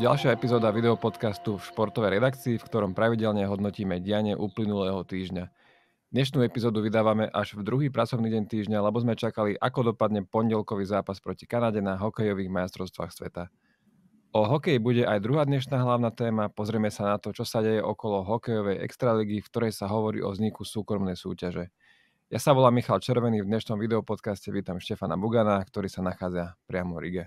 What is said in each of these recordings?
ďalšia epizóda videopodcastu v športovej redakcii, v ktorom pravidelne hodnotíme dianie uplynulého týždňa. Dnešnú epizódu vydávame až v druhý pracovný deň týždňa, lebo sme čakali, ako dopadne pondelkový zápas proti Kanade na hokejových majstrovstvách sveta. O hokeji bude aj druhá dnešná hlavná téma, pozrieme sa na to, čo sa deje okolo hokejovej extraligy, v ktorej sa hovorí o vzniku súkromnej súťaže. Ja sa volám Michal Červený, v dnešnom videopodcaste vítam Štefana Bugana, ktorý sa nachádza priamo v Rige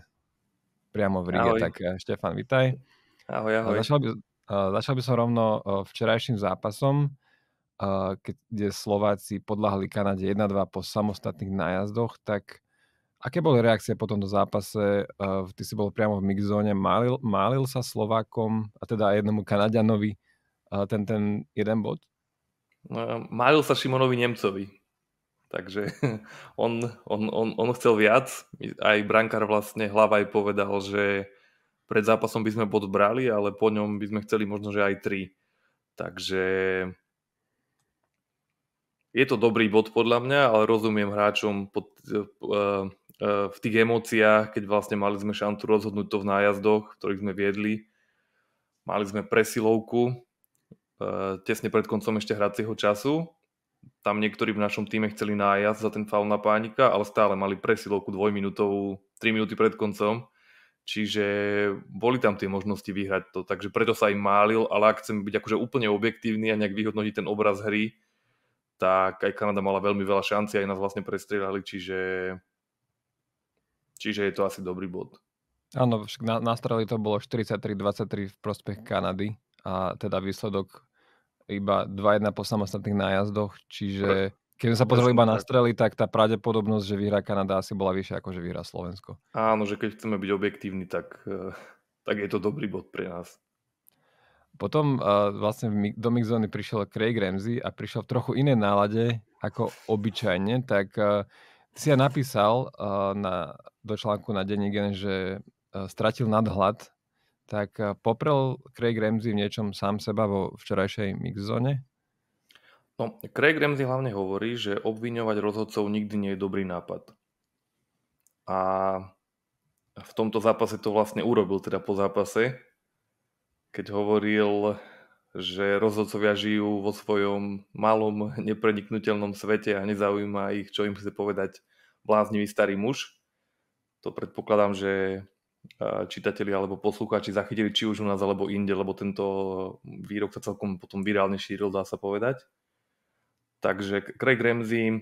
priamo v Ríge. Ahoj. Tak eh, Štefan, vitaj. Ahoj, ahoj. Eh, začal by, eh, začal by som rovno včerajším zápasom, kde Slováci podľahli Kanade 1-2 po samostatných nájazdoch, tak aké boli reakcie po tomto zápase? Ty si bol priamo v mixzóne, málil, málil sa Slovákom, a teda jednomu Kanadianovi ten, ten jeden bod? No, málil sa Šimonovi Nemcovi, Takže on, on, on, on chcel viac. Aj brankár vlastne hlava aj povedal, že pred zápasom by sme bod brali, ale po ňom by sme chceli možno, že aj tri. Takže je to dobrý bod podľa mňa, ale rozumiem hráčom pod, uh, uh, v tých emóciách, keď vlastne mali sme šantu rozhodnúť to v nájazdoch, ktorých sme viedli. Mali sme presilovku uh, tesne pred koncom ešte hracieho času, tam niektorí v našom týme chceli nájazd za ten faul na pánika, ale stále mali presilovku dvojminútovú 3 minúty pred koncom. Čiže boli tam tie možnosti vyhrať to, takže preto sa im málil, ale ak chcem byť akože úplne objektívny a nejak vyhodnotiť ten obraz hry, tak aj Kanada mala veľmi veľa šanci, aj nás vlastne prestrelali, čiže, čiže je to asi dobrý bod. Áno, však na, na to bolo 43-23 v prospech Kanady a teda výsledok iba 2-1 po samostatných nájazdoch, čiže keď sa pozreli iba na strely, tak tá pravdepodobnosť, že vyhrá Kanada asi bola vyššia ako že vyhrá Slovensko. Áno, že keď chceme byť objektívni, tak, eh, tak je to dobrý bod pre nás. Potom uh, vlastne do mixzóny prišiel Craig Ramsey a prišiel v trochu inej nálade ako obyčajne, tak uh, si ja napísal uh, na, do článku na gen, že uh, stratil nadhľad tak eh, poprel Craig Ramsey v niečom sám seba vo včerajšej mixzone? No, Craig Ramsey hlavne hovorí, že obviňovať rozhodcov nikdy nie je dobrý nápad. A v tomto zápase to vlastne urobil, teda po zápase, keď hovoril, že rozhodcovia žijú vo svojom malom, nepreniknutelnom svete a nezaujíma ich, čo im chce povedať bláznivý starý muž. To predpokladám, že čitatelia alebo poslucháči zachytili či už u nás alebo inde, lebo tento výrok sa celkom potom virálne šíril, dá sa povedať. Takže Craig Ramsey, e,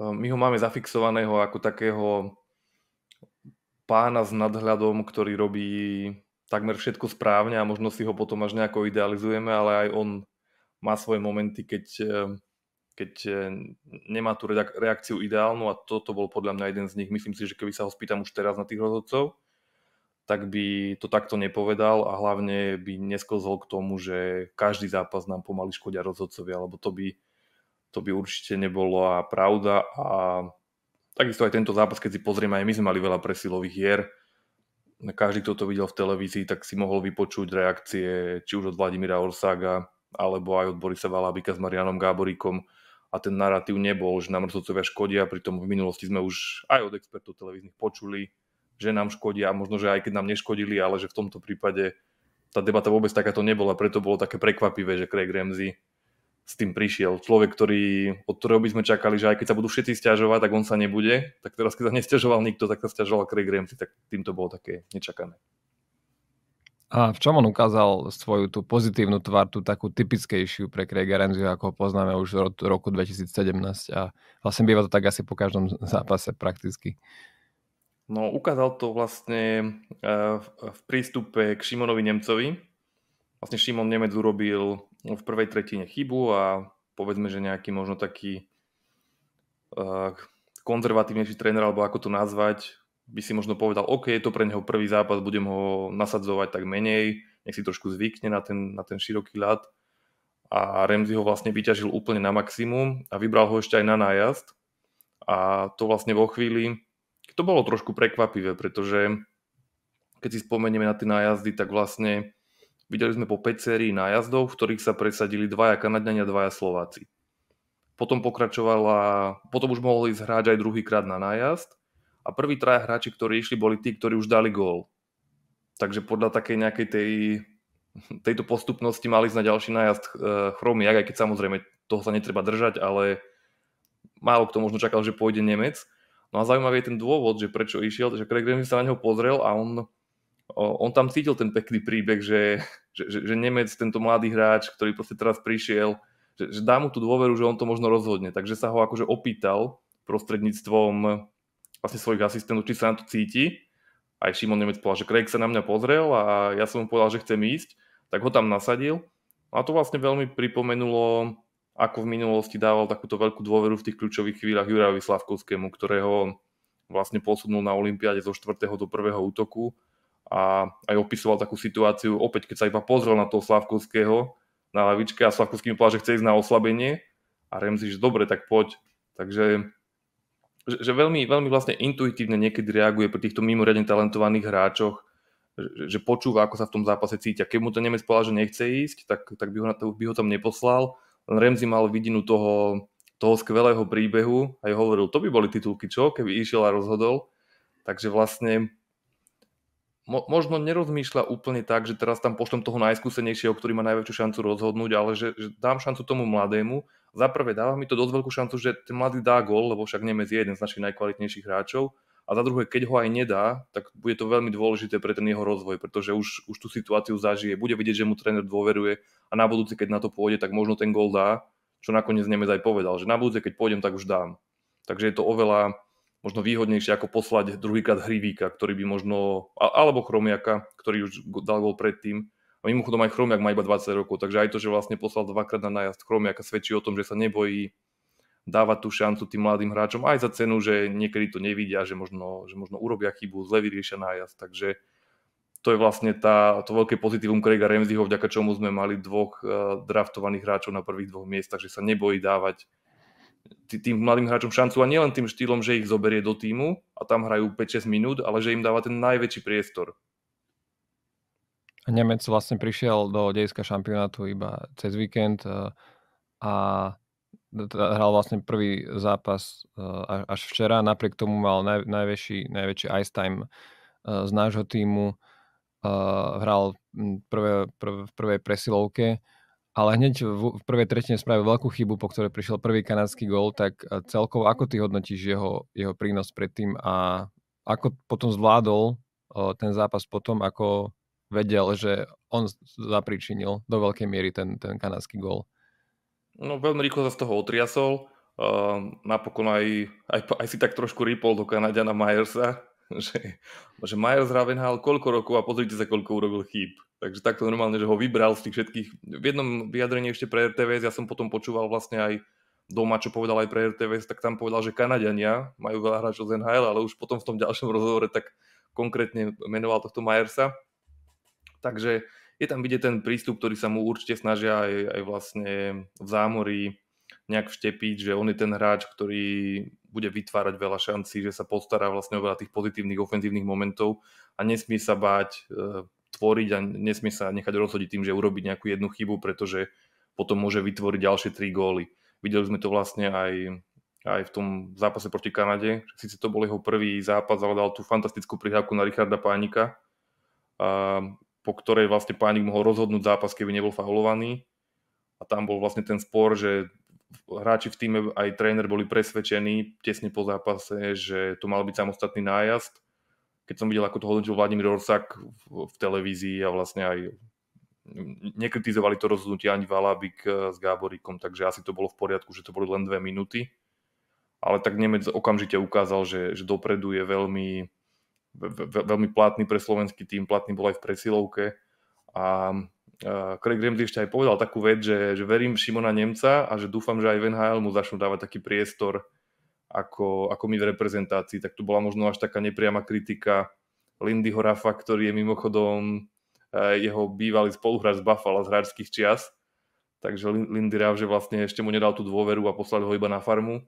my ho máme zafixovaného ako takého pána s nadhľadom, ktorý robí takmer všetko správne a možno si ho potom až nejako idealizujeme, ale aj on má svoje momenty, keď e, keď e, nemá tú reakciu ideálnu a toto bol podľa mňa jeden z nich. Myslím si, že keby sa ho spýtam už teraz na tých rozhodcov, tak by to takto nepovedal a hlavne by nesklzol k tomu, že každý zápas nám pomaly škodia rozhodcovia, lebo to by, to by určite nebolo a pravda a takisto aj tento zápas, keď si pozrieme, aj my sme mali veľa presilových hier, každý, kto to videl v televízii, tak si mohol vypočuť reakcie či už od Vladimíra Orsága, alebo aj od Borisa Valabika s Marianom Gáboríkom, a ten narratív nebol, že nám rozhodcovia škodia, pritom v minulosti sme už aj od expertov televíznych počuli, že nám škodia, možno, že aj keď nám neškodili, ale že v tomto prípade tá debata vôbec takáto nebola, preto bolo také prekvapivé, že Craig Ramsey s tým prišiel. Človek, ktorý, od ktorého by sme čakali, že aj keď sa budú všetci stiažovať, tak on sa nebude. Tak teraz, keď sa nestiažoval nikto, tak sa stiažoval Craig Ramsey, tak týmto bolo také nečakané. A v čom on ukázal svoju tú pozitívnu tvár, tú takú typickejšiu pre Craiga Renziu, ako ho poznáme už od roku 2017 a vlastne býva to tak asi po každom zápase prakticky. No ukázal to vlastne e, v prístupe k Šimonovi Nemcovi. Vlastne Šimon Nemec urobil v prvej tretine chybu a povedzme, že nejaký možno taký e, konzervatívnejší tréner, alebo ako to nazvať, by si možno povedal, OK, je to pre neho prvý zápas, budem ho nasadzovať tak menej, nech si trošku zvykne na ten, na ten široký ľad. A Remzi ho vlastne vyťažil úplne na maximum a vybral ho ešte aj na nájazd. A to vlastne vo chvíli, to bolo trošku prekvapivé, pretože keď si spomenieme na tie nájazdy, tak vlastne videli sme po 5 sérií nájazdov, v ktorých sa presadili dvaja Kanadňania, dvaja Slováci. Potom pokračovala, potom už mohli ísť hráč aj druhýkrát na nájazd a prví traja hráči, ktorí išli, boli tí, ktorí už dali gól. Takže podľa takej nejakej tej, tejto postupnosti mali ísť na ďalší nájazd eh, chromy. aj keď samozrejme toho sa netreba držať, ale málo kto možno čakal, že pôjde Nemec. No a zaujímavý je ten dôvod, že prečo išiel, že Craig Ramsey sa na neho pozrel a on, on tam cítil ten pekný príbeh, že, že, že, že Nemec, tento mladý hráč, ktorý proste teraz prišiel, že, že dá mu tú dôveru, že on to možno rozhodne. Takže sa ho akože opýtal prostredníctvom vlastne svojich asistentov, či sa na to cíti. Aj Šimon Nemec povedal, že Craig sa na mňa pozrel a ja som mu povedal, že chcem ísť, tak ho tam nasadil. No a to vlastne veľmi pripomenulo, ako v minulosti dával takúto veľkú dôveru v tých kľúčových chvíľach Jurajovi Slavkovskému, ktorého vlastne posunul na Olympiáde zo 4. do 1. útoku a aj opisoval takú situáciu, opäť keď sa iba pozrel na toho Slavkovského na lavičke a Slavkovský mi povedal, že chce ísť na oslabenie a Remzi, že dobre, tak poď. Takže že, že veľmi, veľmi vlastne intuitívne niekedy reaguje pri týchto mimoriadne talentovaných hráčoch, že, že počúva, ako sa v tom zápase cítia. Keď mu to Nemec povedal, že nechce ísť, tak, tak by, ho, by ho tam neposlal. Len Remzi mal vidinu toho, toho skvelého príbehu a hovoril, to by boli titulky, čo, keby išiel a rozhodol. Takže vlastne mo- možno nerozmýšľa úplne tak, že teraz tam pošlem toho najskúsenejšieho, ktorý má najväčšiu šancu rozhodnúť, ale že, že dám šancu tomu mladému. Za prvé, dáva mi to dosť veľkú šancu, že ten mladý dá gol, lebo však Nemec je jeden z našich najkvalitnejších hráčov. A za druhé, keď ho aj nedá, tak bude to veľmi dôležité pre ten jeho rozvoj, pretože už, už tú situáciu zažije, bude vidieť, že mu tréner dôveruje a na budúce, keď na to pôjde, tak možno ten gól dá, čo nakoniec Nemec aj povedal, že na budúce, keď pôjdem, tak už dám. Takže je to oveľa, možno výhodnejšie ako poslať druhýkrát Hrivíka, ktorý by možno, alebo Chromiaka, ktorý už dal gol predtým. A mimochodom aj Chromiak má iba 20 rokov, takže aj to, že vlastne poslal dvakrát na najazd Chromiaka svedčí o tom, že sa nebojí dávať tú šancu tým mladým hráčom aj za cenu, že niekedy to nevidia, že možno, že možno urobia chybu, zle vyriešia nájazd. Takže to je vlastne tá, to veľké pozitívum Craiga Ramseyho, vďaka čomu sme mali dvoch eh, draftovaných hráčov na prvých dvoch miestach, že sa nebojí dávať tým mladým hráčom šancu a nielen tým štýlom, že ich zoberie do týmu a tam hrajú 5-6 minút, ale že im dáva ten najväčší priestor. Nemec vlastne prišiel do dejska šampionátu iba cez víkend e, a hral vlastne prvý zápas e, až včera, napriek tomu mal najväčší, najväčší ice time e, z nášho týmu, hral prvé, prv, v prvej presilovke, ale hneď v, prvej tretine spravil veľkú chybu, po ktorej prišiel prvý kanadský gól, tak eh, celkovo ako ty hodnotíš jeho, jeho prínos predtým a ako potom zvládol eh, ten zápas potom, ako vedel, že on zapričinil do veľkej miery ten, ten kanadský gól? No veľmi rýchlo sa z toho otriasol. Uh, napokon aj, aj, aj si tak trošku ripol do Kanadiana Myersa, že, že Myers Ravenhal koľko rokov a pozrite sa, koľko urobil chýb. Takže takto normálne, že ho vybral z tých všetkých. V jednom vyjadrení ešte pre RTVS, ja som potom počúval vlastne aj doma, čo povedal aj pre RTVS, tak tam povedal, že Kanadiania majú veľa hráčov z NHL, ale už potom v tom ďalšom rozhovore tak konkrétne menoval tohto Majersa. Takže je tam vidieť ten prístup, ktorý sa mu určite snažia aj, aj vlastne v zámorí nejak vštepiť, že on je ten hráč, ktorý bude vytvárať veľa šancí, že sa postará vlastne o veľa tých pozitívnych ofenzívnych momentov a nesmie sa báť e, tvoriť a nesmie sa nechať rozhodiť tým, že urobiť nejakú jednu chybu, pretože potom môže vytvoriť ďalšie tri góly. Videli sme to vlastne aj, aj v tom zápase proti Kanade. Sice to bol jeho prvý zápas, ale dal tú fantastickú prihrávku na Richarda Pánika, a, po ktorej vlastne Pánik mohol rozhodnúť zápas, keby nebol faulovaný. A tam bol vlastne ten spor, že hráči v týme aj tréner boli presvedčení tesne po zápase, že to mal byť samostatný nájazd keď som videl, ako to hodnotil Vladimír Orsak v, televízii a vlastne aj nekritizovali to rozhodnutie ani Valabik eh, s Gáborikom, takže asi to bolo v poriadku, že to boli len dve minúty. Ale tak Nemec okamžite ukázal, že, že dopredu je veľmi, veľmi platný pre slovenský tým, platný bol aj v presilovke. A eh, Craig Ramsey ešte aj povedal takú vec, že, že verím Šimona Nemca a že dúfam, že aj Van mu začnú dávať taký priestor, ako, ako my v reprezentácii, tak tu bola možno až taká nepriama kritika Lindy Horafa, ktorý je mimochodom e, jeho bývalý spoluhráč z Buffalo z hráčských čias. Takže Lindy Rav, že vlastne ešte mu nedal tú dôveru a poslali ho iba na farmu.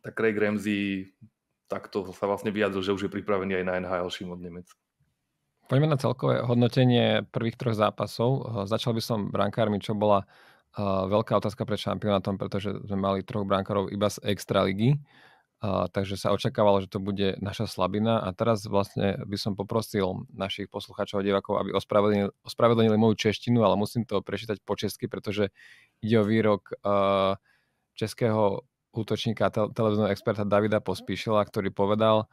Tak Craig Ramsey takto sa vlastne vyjadril, že už je pripravený aj na NHL od Nemec. Poďme na celkové hodnotenie prvých troch zápasov. Začal by som brankármi, čo bola Uh, veľká otázka pred šampionátom, pretože sme mali troch brankárov iba z extra ligy, uh, takže sa očakávalo, že to bude naša slabina a teraz vlastne by som poprosil našich poslucháčov a divákov, aby ospravedlnili, ospravedlnili moju češtinu, ale musím to prečítať po česky, pretože ide o výrok uh, českého útočníka tel- televízneho experta Davida Pospíšila, ktorý povedal,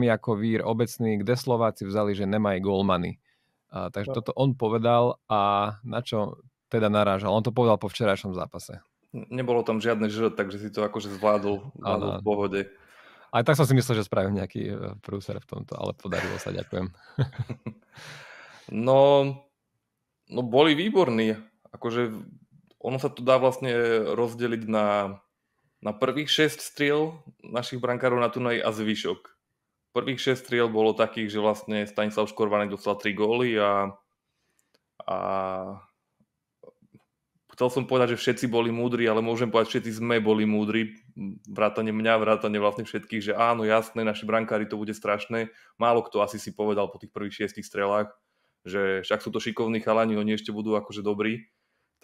mi ako vír obecný, kde Slováci vzali, že nemajú golmany. Uh, takže no. toto on povedal a na čo teda narážal. On to povedal po včerajšom zápase. Nebolo tam žiadne žrt, takže si to akože zvládol, zvládol v pohode. Aj tak som si myslel, že spravím nejaký e, prúser v tomto, ale podarilo sa, ďakujem. no, no boli výborní. Akože ono sa to dá vlastne rozdeliť na, na prvých 6 striel našich brankárov na Tunaj a zvyšok prvých 6 striel bolo takých, že vlastne Stanislav Škorvanek dostal 3 góly a, a chcel som povedať, že všetci boli múdri, ale môžem povedať, všetci sme boli múdri, vrátane mňa, vrátane vlastne všetkých, že áno, jasné, naši brankári to bude strašné. Málo kto asi si povedal po tých prvých šiestich strelách, že však sú to šikovní chalani, oni ešte budú akože dobrí.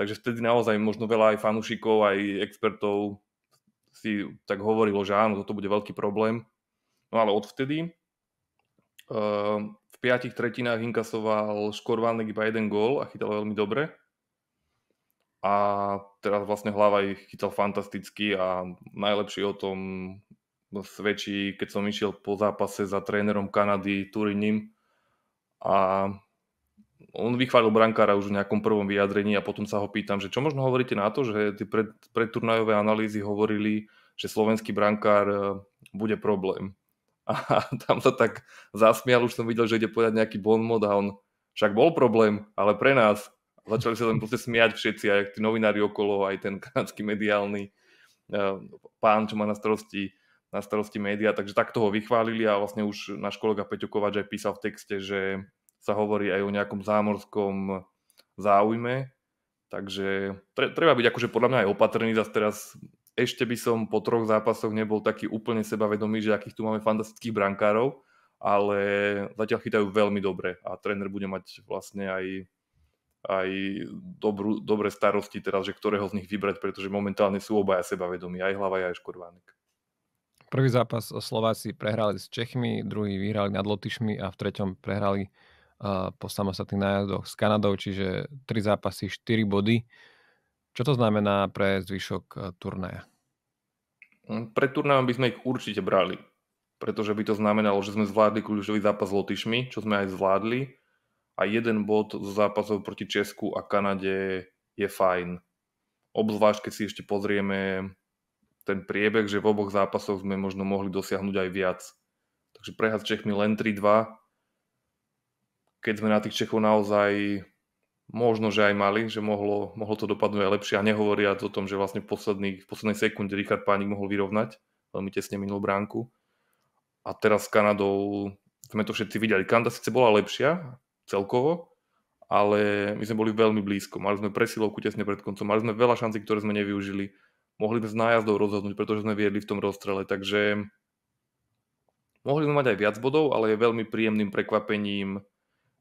Takže vtedy naozaj možno veľa aj fanúšikov, aj expertov si tak hovorilo, že áno, toto bude veľký problém. No ale odvtedy uh, v piatich tretinách inkasoval Škorvánek iba jeden gól a chytal veľmi dobre a teraz vlastne hlava ich chytal fantasticky a najlepší o tom svedčí, keď som išiel po zápase za trénerom Kanady Turinim a on vychválil brankára už v nejakom prvom vyjadrení a potom sa ho pýtam, že čo možno hovoríte na to, že tie pred, predturnajové analýzy hovorili, že slovenský brankár e, bude problém. A tam sa tak zasmial, už som videl, že ide povedať nejaký bonmot a on však bol problém, ale pre nás Začali sa tam proste smiať všetci, aj tí novinári okolo, aj ten kanadský mediálny eh, pán, čo má na starosti, na starosti médiá. takže takto ho vychválili a vlastne už náš kolega Peťo Kovač aj písal v texte, že sa hovorí aj o nejakom zámorskom záujme, takže tre- treba byť akože podľa mňa aj opatrný, zase teraz ešte by som po troch zápasoch nebol taký úplne sebavedomý, že akých tu máme fantastických brankárov, ale zatiaľ chytajú veľmi dobre a tréner bude mať vlastne aj aj dobrú, dobré starosti teraz, že ktorého z nich vybrať, pretože momentálne sú obaja sebavedomí, aj Hlava, aj Škorvánek. Prvý zápas Slováci prehrali s Čechmi, druhý vyhrali nad Lotyšmi a v treťom prehrali uh, po samostatných nájazdoch s Kanadou, čiže tri zápasy, štyri body. Čo to znamená pre zvyšok uh, turnaja? Mm, pre turnajom by sme ich určite brali, pretože by to znamenalo, že sme zvládli kľúčový zápas s Lotyšmi, čo sme aj zvládli a jeden bod z zápasov proti Česku a Kanade je fajn. Obzvlášť, keď si ešte pozrieme ten priebeh, že v oboch zápasoch sme možno mohli dosiahnuť aj viac. Takže prehľad s Čechmi len 3-2. Keď sme na tých Čechov naozaj možno, že aj mali, že mohlo, mohlo to dopadnúť aj lepšie a nehovoria o tom, že vlastne v, posledný, v poslednej sekunde Richard Pánik mohol vyrovnať, veľmi tesne minul bránku. A teraz s Kanadou sme to všetci videli. Kanada síce bola lepšia, celkovo, ale my sme boli veľmi blízko. Mali sme presilovku tesne pred koncom, mali sme veľa šancí, ktoré sme nevyužili. Mohli sme s nájazdou rozhodnúť, pretože sme viedli v tom rozstrele, takže mohli sme mať aj viac bodov, ale je veľmi príjemným prekvapením,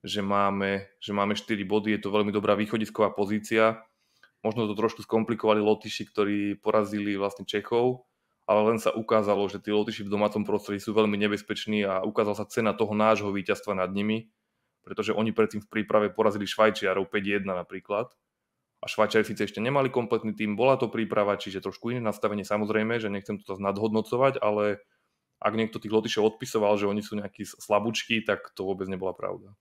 že máme, že máme 4 body, je to veľmi dobrá východisková pozícia. Možno to trošku skomplikovali Lotyši, ktorí porazili vlastne Čechov, ale len sa ukázalo, že tí Lotyši v domácom prostredí sú veľmi nebezpeční a ukázala sa cena toho nášho víťazstva nad nimi pretože oni predtým v príprave porazili Švajčiarov 5-1 napríklad. A Švajčiari síce ešte nemali kompletný tým, bola to príprava, čiže trošku iné nastavenie samozrejme, že nechcem to teraz nadhodnocovať, ale ak niekto tých Lotyšov odpisoval, že oni sú nejakí slabúčky, tak to vôbec nebola pravda.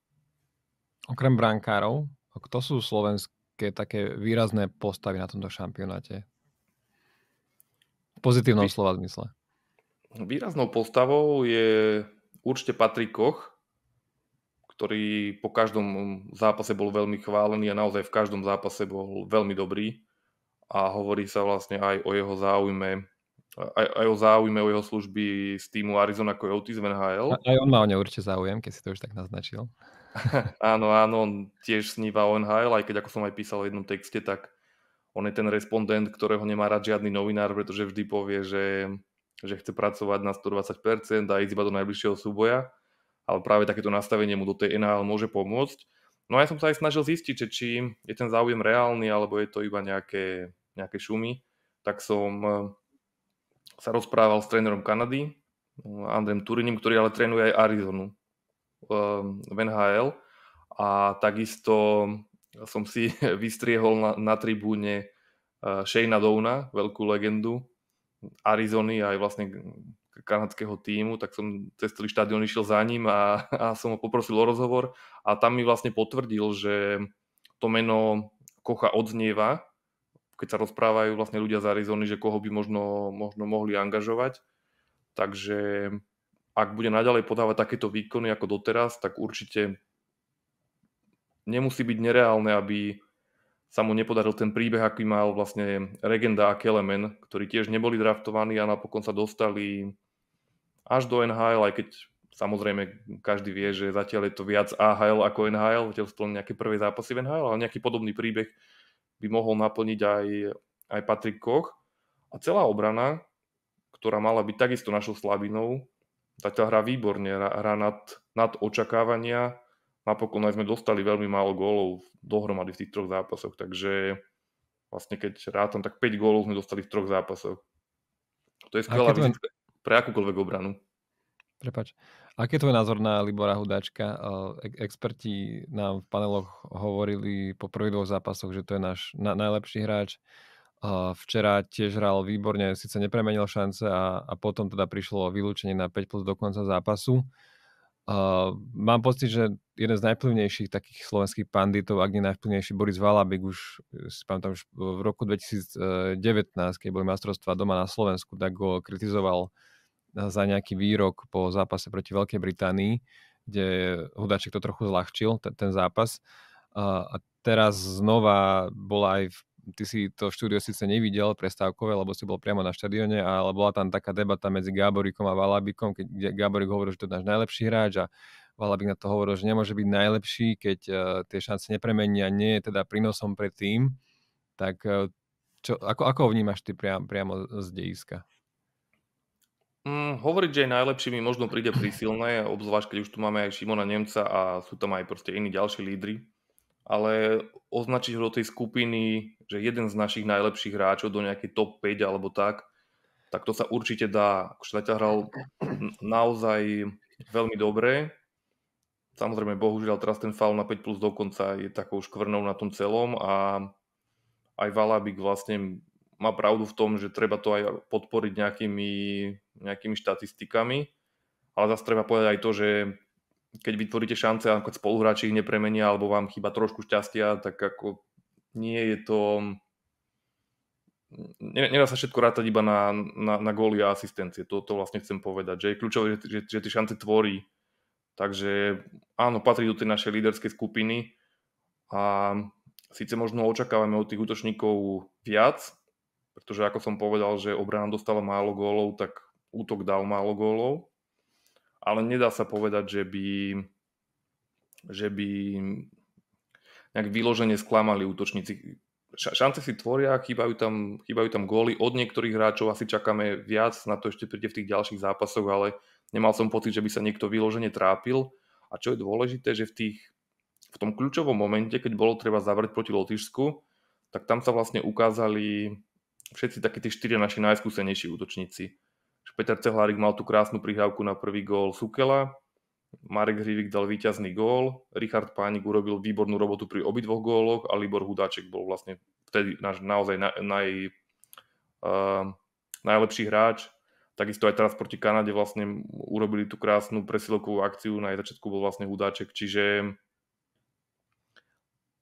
Okrem brankárov, kto sú slovenské také výrazné postavy na tomto šampionáte? V pozitívnom Vy... slova zmysle. Výraznou postavou je určite Patrik Koch, ktorý po každom zápase bol veľmi chválený a naozaj v každom zápase bol veľmi dobrý a hovorí sa vlastne aj o jeho záujme aj, aj o záujme o jeho služby z týmu Arizona Coyotes v NHL. Aj on má o ne určite záujem, keď si to už tak naznačil. áno, áno, on tiež sníva o NHL, aj keď ako som aj písal v jednom texte, tak on je ten respondent, ktorého nemá rád žiadny novinár, pretože vždy povie, že, že chce pracovať na 120% a ísť iba do najbližšieho súboja ale práve takéto nastavenie mu do tej NHL môže pomôcť. No a ja som sa aj snažil zistiť, že či je ten záujem reálny, alebo je to iba nejaké, nejaké šumy. Tak som e, sa rozprával s trénerom Kanady, e, Andrem Turinim, ktorý ale trénuje aj Arizonu e, v NHL. A takisto som si vystriehol na, na tribúne Shayna Downa, veľkú legendu Arizony aj vlastne kanadského týmu, tak som cez celý štadión išiel za ním a, a som ho poprosil o rozhovor a tam mi vlastne potvrdil, že to meno Kocha odznieva, keď sa rozprávajú vlastne ľudia z Arizony, že koho by možno, možno mohli angažovať. Takže ak bude naďalej podávať takéto výkony ako doteraz, tak určite nemusí byť nereálne, aby sa mu nepodaril ten príbeh, aký mal vlastne Regenda a Kelemen, ktorí tiež neboli draftovaní a napokon sa dostali až do NHL, aj keď samozrejme každý vie, že zatiaľ je to viac AHL ako NHL, zatiaľ sú to len nejaké prvé zápasy v NHL, ale nejaký podobný príbeh by mohol naplniť aj, aj Patrick Koch. A celá obrana, ktorá mala byť takisto našou slabinou, zatiaľ hrá výborne, hrá nad, nad očakávania. Napokon aj sme dostali veľmi málo gólov dohromady v tých troch zápasoch, takže vlastne keď rátam, tak 5 gólov sme dostali v troch zápasoch. To je skvelá výsledka pre akúkoľvek obranu. Prepač. Aký je tvoj názor na Libora Hudáčka? Ehm, experti nám v paneloch hovorili po prvých dvoch zápasoch, že to je náš na, najlepší hráč. Ehm, včera tiež hral výborne, síce nepremenil šance a, a potom teda prišlo vylúčenie na 5 plus do konca zápasu. Uh, mám pocit, že jeden z najplyvnejších takých slovenských panditov, ak nie najvplyvnejší, Boris Valabik už, e, si pamätám, už v roku 2019, keď boli majstrovstvá doma na Slovensku, tak ho kritizoval za nejaký výrok po zápase proti Veľkej Británii, kde Hudáček to trochu zľahčil, ten, ten zápas. A, a teraz znova bola aj v ty si to štúdio síce nevidel prestávkové, lebo si bol priamo na štadióne, ale bola tam taká debata medzi Gáborikom a Valabikom, keď Gáborik hovoril, že to je náš najlepší hráč a Valabik na to hovoril, že nemôže byť najlepší, keď uh, tie šance nepremenia, nie je teda prínosom pre tým. Tak uh, čo, ako, ako ho vnímaš ty priam, priamo z dejiska? Mm, hovoriť, že je najlepší mi možno príde prísilné, obzvlášť keď už tu máme aj Šimona Nemca a sú tam aj proste iní ďalší lídry. Ale označiť ho do tej skupiny, že jeden z našich najlepších hráčov do nejakej top 5 alebo tak, tak to sa určite dá. Akože hral naozaj veľmi dobre. Samozrejme, bohužiaľ teraz ten faul na 5 plus dokonca je takou škvrnou na tom celom a aj Valabik vlastne má pravdu v tom, že treba to aj podporiť nejakými, nejakými štatistikami, ale zase treba povedať aj to, že keď vytvoríte šance a keď spoluhráči ich nepremenia alebo vám chyba trošku šťastia, tak ako nie je to... Nedá sa všetko rátať iba na, na, na góly a asistencie, to, to vlastne chcem povedať, že je kľúčové, že, že, že tie šance tvorí. Takže áno, patrí do tej našej líderskej skupiny a síce možno očakávame od tých útočníkov viac, pretože ako som povedal, že obrana dostala málo gólov, tak útok dal málo gólov. Ale nedá sa povedať, že by, že by nejak vyložene sklamali útočníci. Šance si tvoria, chýbajú tam, chýbajú tam góly. Od niektorých hráčov asi čakáme viac, na to ešte príde v tých ďalších zápasoch, ale nemal som pocit, že by sa niekto vyložene trápil. A čo je dôležité, že v, tých, v tom kľúčovom momente, keď bolo treba zavrieť proti Lotyšsku, tak tam sa vlastne ukázali všetci takí tí štyria naši najskúsenejší útočníci. Peter Cehlárik mal tú krásnu prihrávku na prvý gól Sukela, Marek Hrivik dal víťazný gól, Richard Pánik urobil výbornú robotu pri obidvoch góloch a Libor Hudáček bol vlastne vtedy náš naozaj naj, naj, ehm, uh, najlepší hráč. Takisto aj teraz proti Kanade vlastne urobili tú krásnu presilokovú akciu, na jej začiatku bol vlastne Hudáček, čiže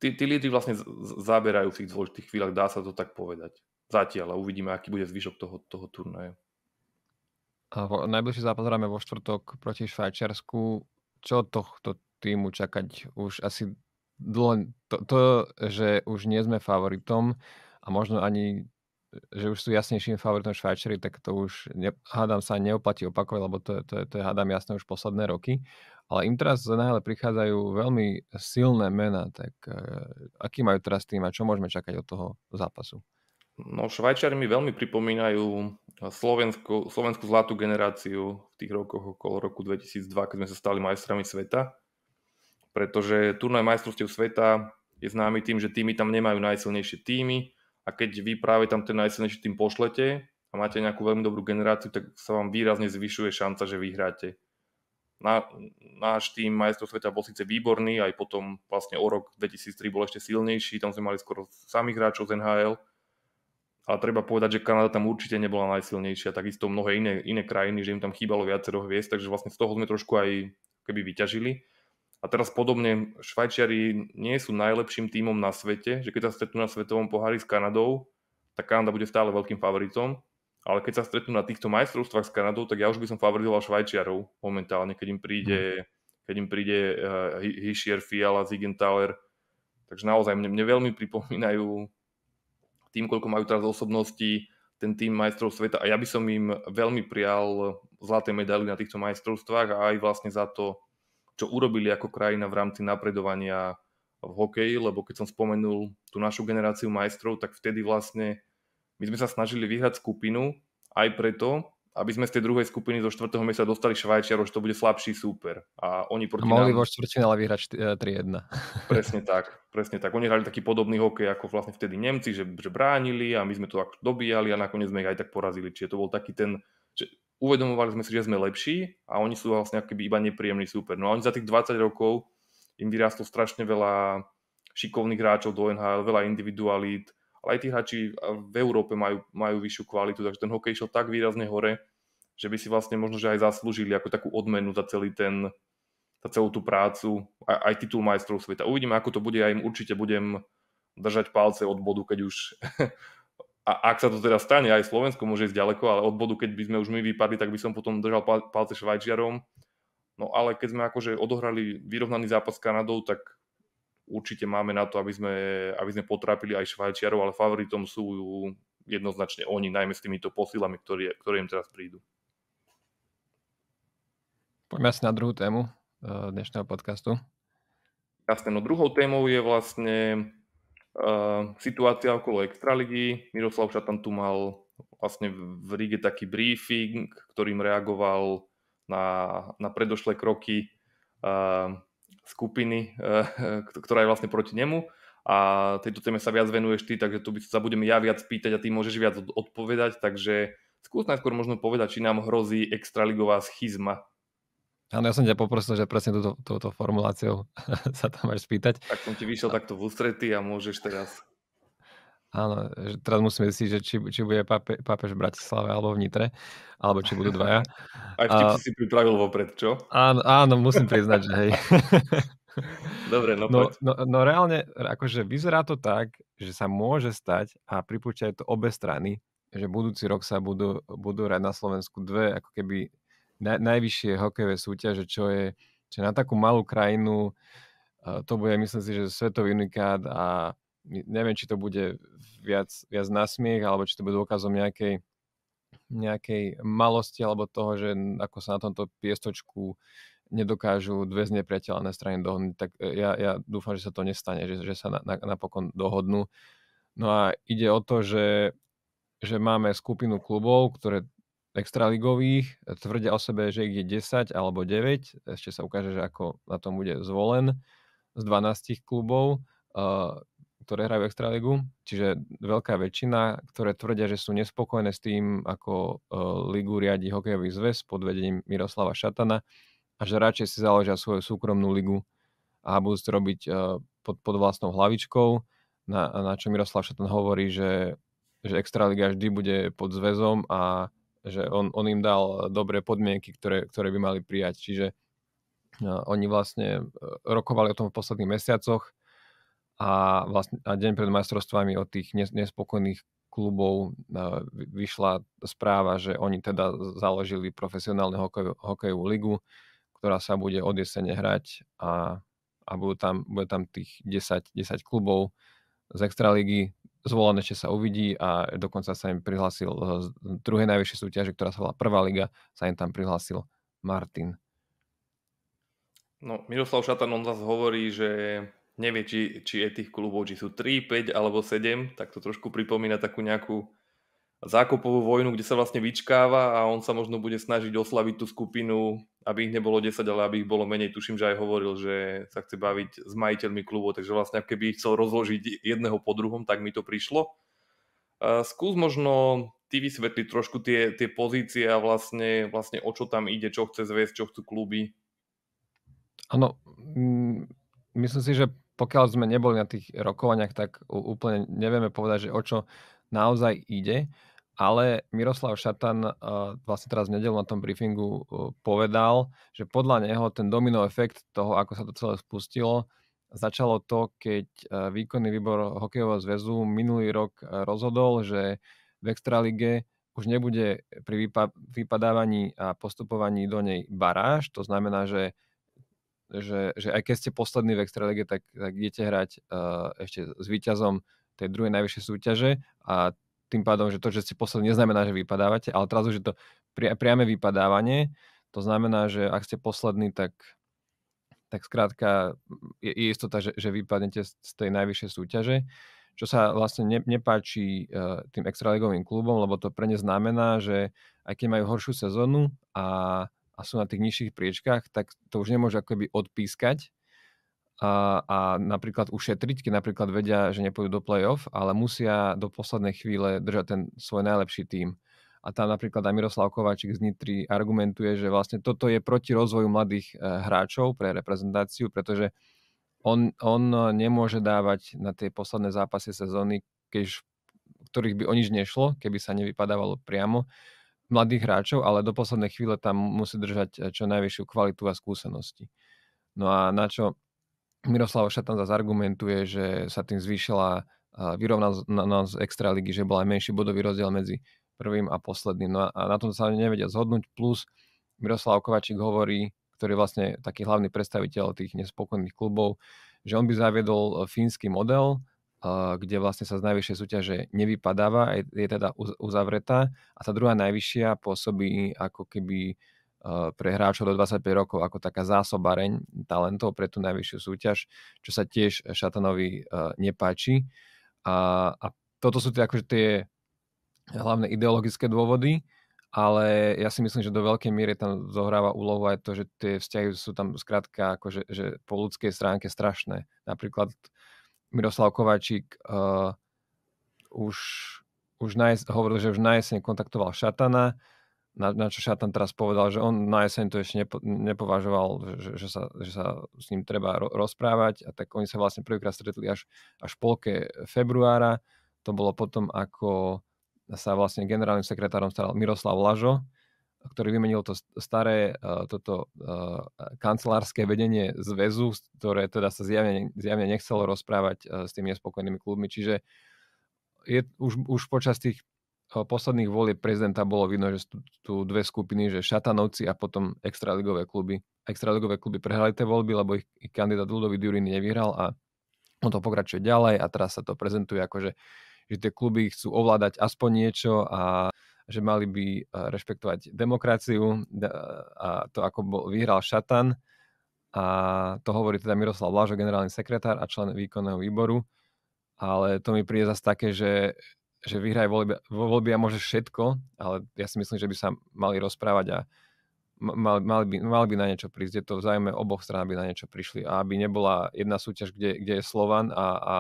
tí, tí lídry vlastne zaberajú v tých dôležitých chvíľach, dá sa to tak povedať. Zatiaľ a uvidíme, aký bude zvyšok toho, toho turnaja. A vo, najbližší zápas hráme vo štvrtok proti Švajčiarsku. Čo tohto týmu čakať? Už asi dlho, to, to, že už nie sme favoritom a možno ani že už sú jasnejším favoritom Švajčeri, tak to už ne, hádam sa neoplatí opakovať, lebo to, to, to je hádam jasné už posledné roky. Ale im teraz náhle prichádzajú veľmi silné mená, tak eh, aký majú teraz tým a čo môžeme čakať od toho zápasu? No, Švajčari mi veľmi pripomínajú eh, Slovensku, Slovensku zlatú generáciu v tých rokoch okolo roku 2002, keď sme sa stali majstrami sveta. Pretože turnaj majstrovstiev sveta je známy tým, že týmy tam nemajú najsilnejšie týmy a keď vy práve tam ten najsilnejší tým pošlete a máte nejakú veľmi dobrú generáciu, tak sa vám výrazne zvyšuje šanca, že vyhráte. Na, náš tým majstrov sveta bol síce výborný, aj potom vlastne o rok 2003 bol ešte silnejší, tam sme mali skoro samých hráčov z NHL, ale treba povedať, že Kanada tam určite nebola najsilnejšia, takisto mnohé iné, iné krajiny, že im tam chýbalo viacero hviezd, takže vlastne z toho sme trošku aj keby vyťažili. A teraz podobne, Švajčiari nie sú najlepším tímom na svete, že keď sa stretnú na svetovom pohári s Kanadou, tak Kanada bude stále veľkým favoritom, ale keď sa stretnú na týchto majstrovstvách s Kanadou, tak ja už by som favorizoval Švajčiarov momentálne, keď im príde, mhm. keď im príde uh, Hischier, Fiala, Ziegenthaler. Takže naozaj mne, mne veľmi pripomínajú tým, koľko majú teraz osobností, ten tým majstrov sveta. A ja by som im veľmi prial zlaté medaily na týchto majstrovstvách a aj vlastne za to, čo urobili ako krajina v rámci napredovania v hokeji, lebo keď som spomenul tú našu generáciu majstrov, tak vtedy vlastne my sme sa snažili vyhrať skupinu aj preto, aby sme z tej druhej skupiny zo 4. miesta dostali Švajčiarov, že to bude slabší súper. A oni proti a mohli nám... vo štvrťfinále vyhrať 3-1. E, presne tak, presne tak. Oni hrali taký podobný hokej ako vlastne vtedy Nemci, že, že bránili a my sme to dobíjali a nakoniec sme ich aj tak porazili. Čiže to bol taký ten, že uvedomovali sme si, že sme lepší a oni sú vlastne akoby iba nepríjemný súper. No a oni za tých 20 rokov im vyrástlo strašne veľa šikovných hráčov do NHL, veľa individualít, ale aj tí hráči v Európe majú, majú vyššiu kvalitu, takže ten hokej išiel tak výrazne hore, že by si vlastne možno, že aj zaslúžili ako takú odmenu za celý ten, za celú tú prácu, aj, aj titul majstrov sveta. Uvidíme, ako to bude, ja im určite budem držať palce od bodu, keď už a ak sa to teda stane, aj Slovensko môže ísť ďaleko, ale od bodu, keď by sme už my vypadli, tak by som potom držal palce Švajčiarom. No ale keď sme akože odohrali vyrovnaný zápas s Kanadou, tak určite máme na to, aby sme, aby sme potrápili aj Švajčiarov, ale favoritom sú jednoznačne oni, najmä s týmito posilami, ktoré, ktoré im teraz prídu. Poďme asi na druhú tému eh, dnešného podcastu. Jasné, no druhou témou je vlastne uh, situácia okolo Extraligy. Miroslav Šatan tu mal vlastne v Ríge taký briefing, ktorým reagoval na, na predošlé kroky eh, skupiny, eh, ktorá je vlastne proti nemu a tejto téme sa viac venuješ ty, takže tu by sa budem ja viac pýtať a ty môžeš viac odpovedať, takže skús najskôr možno povedať, či nám hrozí extraligová schizma. Áno, ja som ťa poprosil, že presne túto, túto formuláciou sa tam máš spýtať. Tak som ti vyšiel a... takto v ústrety a môžeš teraz Áno, že teraz musíme zistiť, že či, či bude pápe, pápež v Bratislave alebo v Nitre, alebo či budú dvaja. Aj vtip a... si pripravil vopred, čo? Áno, áno musím priznať, že hej. Dobre, no, no, no, no reálne, akože vyzerá to tak, že sa môže stať a pripúčajú to obe strany, že budúci rok sa budú, budú rať na Slovensku dve ako keby na, najvyššie hokejové súťaže, čo je čo na takú malú krajinu, to bude, myslím si, že svetový unikát a neviem, či to bude viac, viac nasmiech, alebo či to bude dôkazom nejakej, nejakej malosti, alebo toho, že ako sa na tomto piestočku nedokážu dve z nepriateľné strany dohodnúť, tak e, ja, ja dúfam, že sa to nestane, že, že sa na, na, napokon dohodnú. No a ide o to, že, že máme skupinu klubov, ktoré extraligových, e, tvrdia o sebe, že ich je 10 alebo 9, ešte sa ukáže, že ako na tom bude zvolen z 12 klubov. E, ktoré hrajú Extraligu, čiže veľká väčšina, ktoré tvrdia, že sú nespokojné s tým, ako e, ligu riadi hokejový zväz pod vedením Miroslava Šatana a že radšej si založia svoju súkromnú ligu a budú to robiť e, pod, pod vlastnou hlavičkou, na, na čo Miroslav Šatan hovorí, že, že Extraliga vždy bude pod zväzom a že on, on im dal dobré podmienky, ktoré, ktoré by mali prijať. Čiže e, oni vlastne rokovali o tom v posledných mesiacoch a, vlastne, a deň pred majstrovstvami od tých nespokojných klubov vyšla správa, že oni teda založili profesionálnu hokej, hokejovú ligu, ktorá sa bude od jesene hrať a, a budú tam, bude tam tých 10, 10 klubov z Extraligy. Zvolené ešte sa uvidí a dokonca sa im prihlásil. E, z druhej najvyššej súťaže, ktorá sa volá Prvá liga, sa im tam prihlásil Martin. No, Miroslav Šatan, on zase hovorí, že nevie, či, či je tých klubov, či sú 3, 5 alebo 7, tak to trošku pripomína takú nejakú zákopovú vojnu, kde sa vlastne vyčkáva a on sa možno bude snažiť oslaviť tú skupinu, aby ich nebolo 10, ale aby ich bolo menej. Tuším, že aj hovoril, že sa chce baviť s majiteľmi klubov, takže vlastne keby ich chcel rozložiť jedného po druhom, tak mi to prišlo. Skús možno ty vysvetliť trošku tie, tie pozície a vlastne, vlastne o čo tam ide, čo chce zväzť, čo chcú kluby. Áno, mm, myslím si, že pokiaľ sme neboli na tých rokovaniach, tak úplne nevieme povedať, že o čo naozaj ide. Ale Miroslav Šatan eh, vlastne teraz v nedelu na tom briefingu eh, povedal, že podľa neho ten domino efekt toho, ako sa to celé spustilo, začalo to, keď eh, výkonný výbor hokejového zväzu minulý rok rozhodol, že v Extralige už nebude pri vypadávaní a postupovaní do nej baráž. To znamená, že že, že aj keď ste poslední v Extralege, tak, tak idete hrať uh, ešte s výťazom tej druhej najvyššej súťaže a tým pádom, že to, že ste poslední, neznamená, že vypadávate, ale teraz už je to pri, priame vypadávanie, to znamená, že ak ste poslední, tak, tak skrátka mm, je, je istota, že, že vypadnete z, z tej najvyššej súťaže, čo sa vlastne ne, nepáči uh, tým extralegovým klubom, lebo to pre ne znamená, že aj keď majú horšiu sezónu a a sú na tých nižších priečkách, tak to už nemôže akoby odpískať a, a napríklad ušetriť, keď napríklad vedia, že nepôjdu do play-off, ale musia do poslednej chvíle držať ten svoj najlepší tím. A tam napríklad aj Miroslav Kováčik z Nitry argumentuje, že vlastne toto je proti rozvoju mladých eh, hráčov pre reprezentáciu, pretože on, on nemôže dávať na tie posledné zápasy sezóny, keď, v ktorých by o nič nešlo, keby sa nevypadávalo priamo, mladých hráčov, ale do poslednej chvíle tam musí držať eh, čo najvyššiu kvalitu a skúsenosti. No a na čo Miroslav Šatan zase argumentuje, že sa tým zvýšila vyrovnanosť extra ligy, že bol aj menší bodový rozdiel medzi prvým a posledným. No a na tom sa nevedia zhodnúť. Plus Miroslav Kovačík hovorí, ktorý je vlastne taký hlavný predstaviteľ tých nespokojných klubov, že on by zaviedol eh, fínsky model, kde vlastne sa z najvyššej súťaže nevypadáva, je, teda uzavretá a tá druhá najvyššia pôsobí ako keby e, pre hráčov do 25 rokov ako taká zásobareň talentov pre tú najvyššiu súťaž, čo sa tiež Šatanovi e, nepáči. A, a toto sú tie, akože tie hlavné ideologické dôvody, ale ja si myslím, že do veľkej miery tam zohráva úlohu aj to, že tie vzťahy sú tam skrátka akože, že po ľudskej stránke strašné. Napríklad Miroslav Kovačík uh, eh, už, už na jes- hovoril, že už na jeseň kontaktoval Šatana, na, na čo Šatan teraz povedal, že on na jeseň to ešte nepo, nepovažoval, že, že, sa, že sa s ním treba ro- rozprávať a tak oni sa vlastne prvýkrát stretli až, až v polke februára. To bolo potom, ako sa vlastne generálnym sekretárom staral Miroslav Lažo, ktorý vymenil to staré e, toto e, kancelárske vedenie zväzu, ktoré teda sa zjavne, zjavne nechcelo rozprávať e, s tými nespokojnými klubmi. Čiže je, už, už počas tých posledných volieb prezidenta bolo vidno, že sú tu dve skupiny, že šatanovci a potom extraligové kluby. Extraligové kluby prehrali tie voľby, lebo ich, ich kandidát Ludovic Durin nevyhral a on to pokračuje ďalej a teraz sa to prezentuje ako, že, že tie kluby chcú ovládať aspoň niečo a že mali by eh, rešpektovať demokraciu a to, ako bol, vyhral Šatan. A to hovorí teda Miroslav Blažo, generálny sekretár a člen výkonného výboru. Ale to mi príde zase také, že, že vyhraj voľby, a môže všetko, ale ja si myslím, že by sa mali rozprávať a mali, mali, by, mali by na niečo prísť. Je to vzájme oboch strán, aby na niečo prišli. A aby nebola jedna súťaž, kde, kde je Slovan a, a,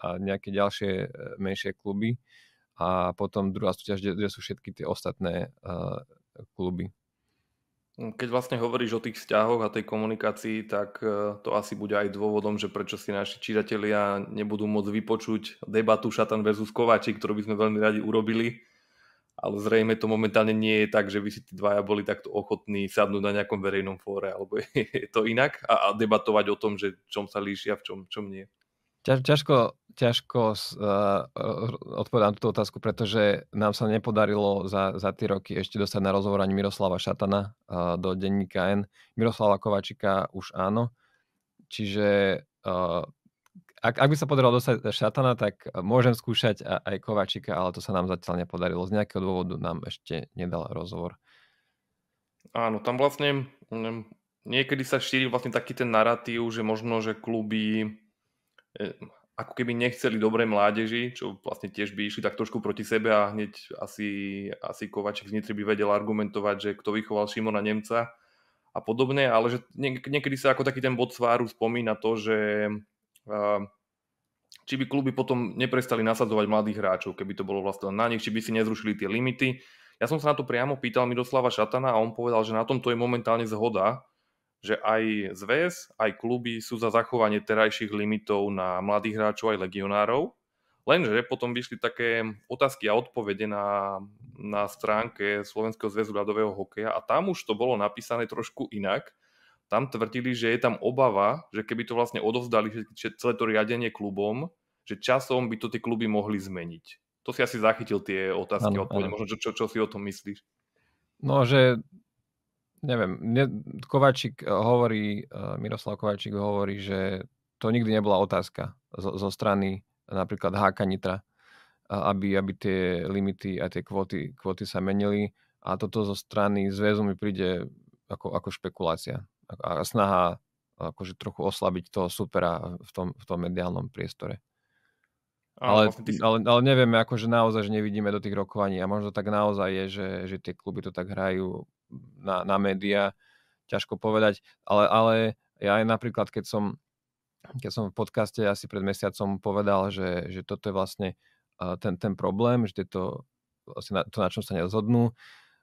a nejaké ďalšie eh, menšie kluby, a potom druhá súťaž, kde, sú všetky tie ostatné uh, kluby. No, keď vlastne hovoríš o tých vzťahoch a tej komunikácii, tak e, to asi bude aj dôvodom, že prečo si naši čitatelia nebudú môcť vypočuť debatu Šatan versus Kovači, ktorú by sme veľmi radi urobili. Ale zrejme to momentálne nie je tak, že by si tí dvaja boli takto ochotní sadnúť na nejakom verejnom fóre, alebo je to inak a, a debatovať o tom, že čom sa líšia, v čom, čom nie. Ťažko ťažko eh, odpovedať na túto otázku, pretože nám sa nepodarilo za, za tie roky ešte dostať na rozhovor ani Miroslava Šatana eh, do denníka N. Miroslava Kovačika už áno. Čiže eh, ak, ak by sa podarilo dostať Šatana, tak môžem skúšať aj Kovačika, ale to sa nám zatiaľ nepodarilo. Z nejakého dôvodu nám ešte nedal rozhovor. Áno, tam vlastne mm, niekedy sa šíri vlastne taký ten narratív, že možno, že kluby ako keby nechceli dobré mládeži, čo vlastne tiež by išli tak trošku proti sebe a hneď asi, asi Kovaček z Nitry by vedel argumentovať, že kto vychoval Šimona Nemca a podobne, ale že niek- niekedy sa ako taký ten bod sváru spomína to, že uh, či by kluby potom neprestali nasadzovať mladých hráčov, keby to bolo vlastne na nich, či by si nezrušili tie limity. Ja som sa na to priamo pýtal Miroslava Šatana a on povedal, že na tomto je momentálne zhoda, že aj zväz, aj kluby sú za zachovanie terajších limitov na mladých hráčov aj legionárov, lenže potom vyšli také otázky a odpovede na, na stránke Slovenského zväzu ľadového hokeja a tam už to bolo napísané trošku inak. Tam tvrdili, že je tam obava, že keby to vlastne odovzdali celé to riadenie klubom, že časom by to tie kluby mohli zmeniť. To si asi zachytil tie otázky, a odpovede, možno čo, čo, čo si o tom myslíš. No, že neviem, ne, Kovačik eh, hovorí, eh, Miroslav Kovačik hovorí, že to nikdy nebola otázka zo, zo strany napríklad HK Nitra, aby, aby tie limity a tie kvóty, kvóty sa menili a toto zo strany zväzu mi príde ako, ako špekulácia a snaha akože trochu oslabiť toho supera v tom, v tom mediálnom priestore. Vlastne ale, ale, ale nevieme, akože naozaj, že nevidíme do tých rokovaní a možno tak naozaj je, že, že tie kluby to tak hrajú na, na médiá, ťažko povedať, ale, ale ja aj napríklad, keď som, keď som v podcaste asi pred mesiacom povedal, že, že toto je vlastne ten, ten problém, že to, vlastne na, to, na čom sa nezhodnú,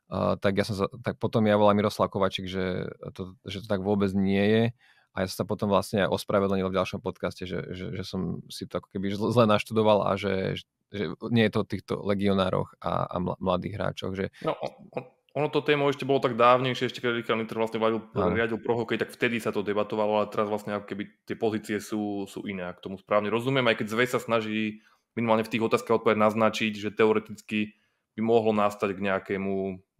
Uh, tak, ja som sa, tak potom ja volám Miroslav Kovačik, že to, že to tak vôbec nie je. A ja som sa potom vlastne aj ospravedlnil v ďalšom podcaste, že, že, že som si to ako keby zle naštudoval a že, že nie je to o týchto legionároch a, a mladých hráčoch. Že... No, ono to téma ešte bolo tak dávnejšie, ešte keď Richard Nitter vlastne vadil, riadil pro hokej, tak vtedy sa to debatovalo, ale teraz vlastne ako keby tie pozície sú, sú iné, ak tomu správne rozumiem, aj keď zväz sa snaží minimálne v tých otázkach odpovedať naznačiť, že teoreticky by mohlo nastať k nejakému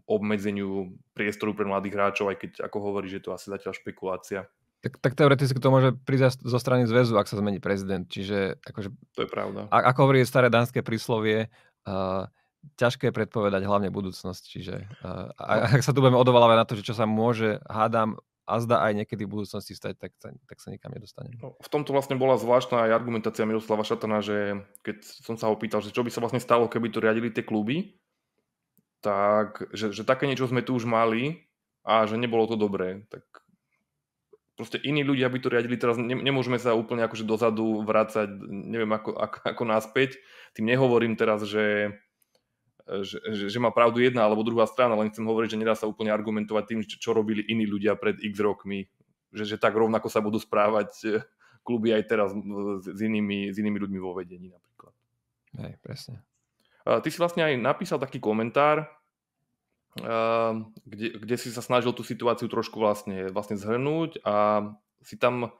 obmedzeniu priestoru pre mladých hráčov, aj keď ako hovorí, že to asi zatiaľ špekulácia. Tak, tak teoreticky to môže prísť zo strany zväzu, ak sa zmení prezident. Čiže, akože, to je pravda. A, ako hovorí staré dánske príslovie, uh, ťažké predpovedať hlavne budúcnosť. Čiže uh, ak sa tu budeme odovalávať na to, že čo sa môže, hádam, a zda aj niekedy v budúcnosti stať, tak, sa, tak sa nikam nedostane. No, v tomto vlastne bola zvláštna aj argumentácia Miroslava Šatana, že keď som sa ho pýtal, že čo by sa vlastne stalo, keby to riadili tie kluby, tak, že, že také niečo sme tu už mali a že nebolo to dobré. Tak proste iní ľudia by to riadili teraz, ne, nemôžeme sa úplne akože dozadu vrácať, neviem ako, ako, ako naspäť. Tým nehovorím teraz, že že, že, že má pravdu jedna alebo druhá strana, len chcem hovoriť, že nedá sa úplne argumentovať tým, čo robili iní ľudia pred x rokmi, že, že tak rovnako sa budú správať e, kluby aj teraz s inými, s inými ľuďmi vo vedení napríklad. Hej, presne. Ty si vlastne aj napísal taký komentár, kde, kde si sa snažil tú situáciu trošku vlastne, vlastne zhrnúť a si tam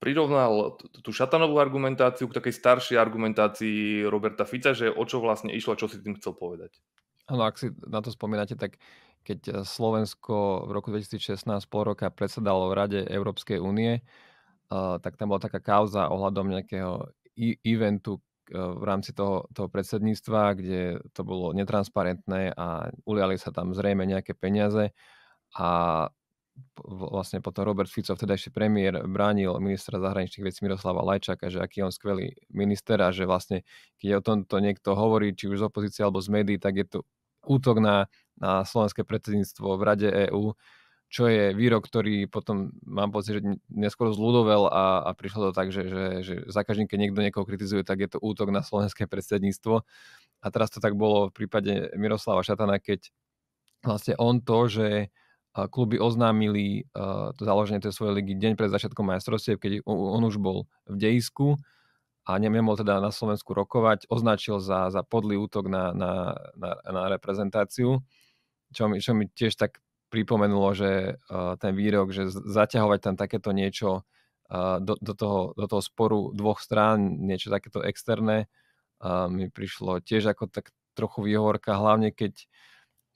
prirovnal tú šatanovú argumentáciu k takej staršej argumentácii Roberta Fica, že o čo vlastne išlo a čo si tým chcel povedať. Áno, ak si na to spomínate, tak keď Slovensko v roku 2016 pol roka predsedalo v Rade Európskej únie, tak tam bola taká kauza ohľadom nejakého eventu e, v rámci toho, toho predsedníctva, kde to bolo netransparentné a uliali sa tam zrejme nejaké peniaze a vlastne potom Robert Fico, vtedajší premiér, bránil ministra zahraničných vecí Miroslava Lajčaka, že aký on skvelý minister a že vlastne, keď o tomto niekto hovorí, či už z opozície alebo z médií, tak je to útok na, na slovenské predsedníctvo v Rade EÚ, čo je výrok, ktorý potom mám pocit, že neskôr zľudovel a, a prišlo to tak, že, že, že za každým, keď niekto niekoho kritizuje, tak je to útok na slovenské predsedníctvo. A teraz to tak bolo v prípade Miroslava Šatana, keď vlastne on to, že kluby oznámili to založenie tej svojej ligy deň pred začiatkom majstrovstiev, keď on už bol v dejisku a nemohol teda na Slovensku rokovať, označil za, za podlý útok na, na, na, na reprezentáciu, čo mi, čo mi tiež tak pripomenulo, že ten výrok, že zaťahovať tam takéto niečo do, do, toho, do toho sporu dvoch strán, niečo takéto externé, mi prišlo tiež ako tak trochu výhovorka, hlavne keď uh,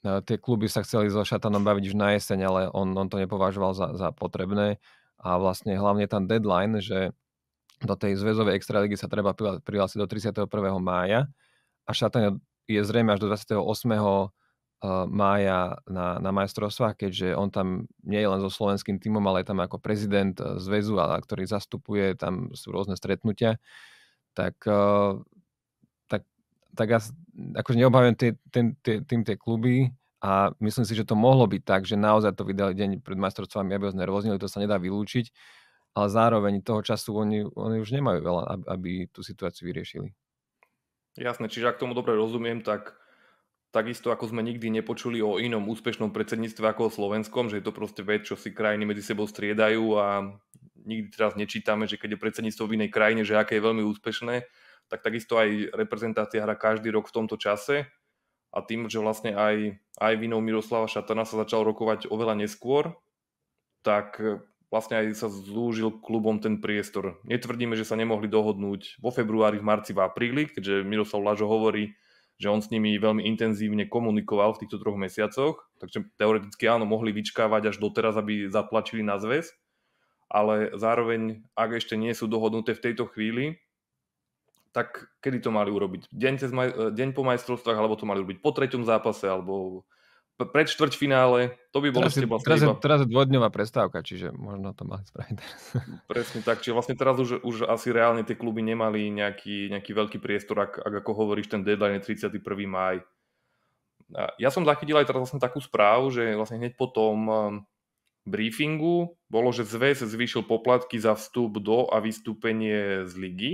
tie kluby sa chceli so Šatanom baviť už na jeseň, ale on, on to nepovažoval za, za potrebné. A vlastne hlavne tam deadline, že do tej zväzovej extraligy sa treba prihlásiť do 31. mája a Šatan je zrejme až do 28. Eh, mája na, na majstrovstvách, keďže on tam nie je len so slovenským týmom, ale je tam ako prezident eh, zväzu, a ktorý zastupuje, tam sú rôzne stretnutia. Tak, eh, tak, tak asi akože neobávam tie, ten, tým tie kluby a myslím si, že to mohlo byť tak, že naozaj to vydali deň pred majstrovstvami, aby ho znervoznili, to sa nedá vylúčiť, ale zároveň toho času oni, oni už nemajú veľa, aby, aby tú situáciu vyriešili. Jasne, čiže ak tomu dobre rozumiem, tak takisto ako sme nikdy nepočuli o inom úspešnom predsedníctve ako o slovenskom, že je to proste vec, čo si krajiny medzi sebou striedajú a nikdy teraz nečítame, že keď je predsedníctvo v inej krajine, že aké je veľmi úspešné, tak takisto aj reprezentácia hra každý rok v tomto čase a tým, že vlastne aj, aj vinou Miroslava Šatana sa začal rokovať oveľa neskôr, tak e, vlastne aj sa zúžil klubom ten priestor. Netvrdíme, že sa nemohli dohodnúť vo februári, v marci, v apríli, keďže Miroslav Lažo hovorí, že on s nimi veľmi intenzívne komunikoval v týchto troch mesiacoch, takže teoreticky áno, mohli vyčkávať až doteraz, aby zatlačili na zväz, ale zároveň, ak ešte nie sú dohodnuté v tejto chvíli, tak kedy to mali urobiť? Deň, cez maj, eh, deň po majstrovstvách, alebo to mali urobiť po treťom zápase, alebo pred štvrťfinále, to by bolo teraz, vlastne. teraz, je, teraz je prestávka, čiže možno to mali spraviť teraz. Presne tak, čiže vlastne teraz už, už asi reálne tie kluby nemali nejaký, nejaký veľký priestor, ak, ak ako hovoríš, ten deadline je 31. maj. Ja som zachytil aj teraz vlastne takú správu, že vlastne hneď po tom ehm, briefingu bolo, že zväz zvýšil poplatky za vstup do a vystúpenie z ligy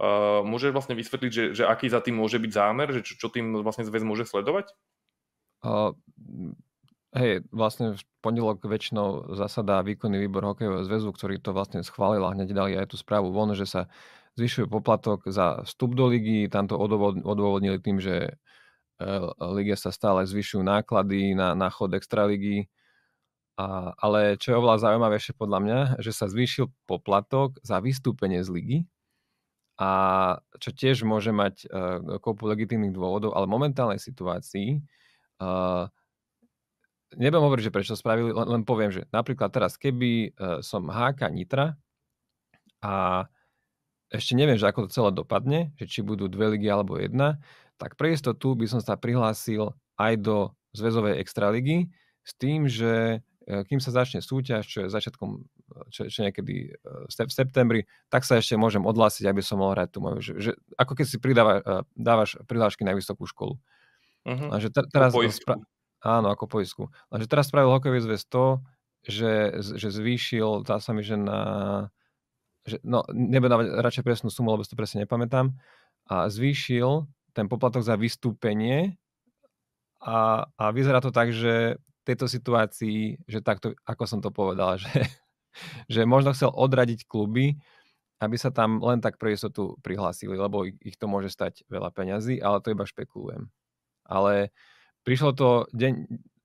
Uh, môžeš vlastne vysvetliť, že, že aký za tým môže byť zámer, že čo, čo tým vlastne zväz môže sledovať? Uh, hej, vlastne v pondelok väčšinou zasadá výkonný výbor hokejového zväzu, ktorý to vlastne schválil a hneď dali aj tú správu von, že sa zvyšuje poplatok za vstup do ligy, tam to odôvodnili tým, že eh, lige sa stále zvyšujú náklady na, na chod ligy. a, ale čo je oveľa zaujímavejšie podľa mňa, že sa zvýšil poplatok za vystúpenie z ligy, a čo tiež môže mať uh, kopu legitímnych dôvodov, ale v momentálnej situácii uh, nebudem hovoriť, že prečo spravili, len, len poviem, že napríklad teraz, keby uh, som háka Nitra a ešte neviem, že ako to celé dopadne, že či budú dve ligy alebo jedna, tak pre istotu by som sa prihlásil aj do zväzovej extraligy s tým, že kým sa začne súťaž, čo je začiatkom čo, čo niekedy eh, v septembri, tak sa ešte môžem odhlásiť, aby som mohol hrať tú moju. Že, že, ako keď si pridáva, eh, dávaš prihlášky na vysokú školu. Uh-huh. že te, teraz, spra- áno, ako poisku. že teraz spravil hokejový zväz to, že, že zvýšil, dá sa mi, že na... Že, no, nebudem dávať radšej presnú sumu, lebo si to presne nepamätám. A zvýšil ten poplatok za vystúpenie a, a vyzerá to tak, že v tejto situácii, že takto, ako som to povedal, že že možno chcel odradiť kluby, aby sa tam len tak pre istotu prihlásili, lebo ich to môže stať veľa peňazí, ale to iba špekulujem. Ale prišlo to, deň,